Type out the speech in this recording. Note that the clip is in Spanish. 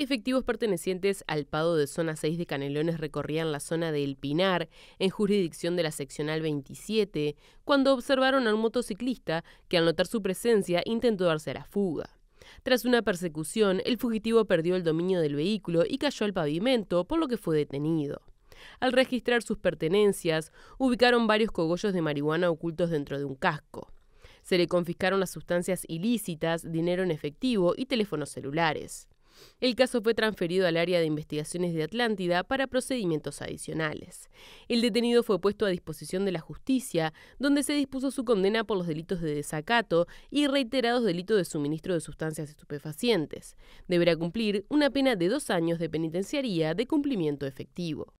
Efectivos pertenecientes al PADO de Zona 6 de Canelones recorrían la zona del El Pinar, en jurisdicción de la seccional 27, cuando observaron a un motociclista que al notar su presencia intentó darse a la fuga. Tras una persecución, el fugitivo perdió el dominio del vehículo y cayó al pavimento, por lo que fue detenido. Al registrar sus pertenencias, ubicaron varios cogollos de marihuana ocultos dentro de un casco. Se le confiscaron las sustancias ilícitas, dinero en efectivo y teléfonos celulares. El caso fue transferido al área de investigaciones de Atlántida para procedimientos adicionales. El detenido fue puesto a disposición de la justicia, donde se dispuso su condena por los delitos de desacato y reiterados delitos de suministro de sustancias estupefacientes. Deberá cumplir una pena de dos años de penitenciaría de cumplimiento efectivo.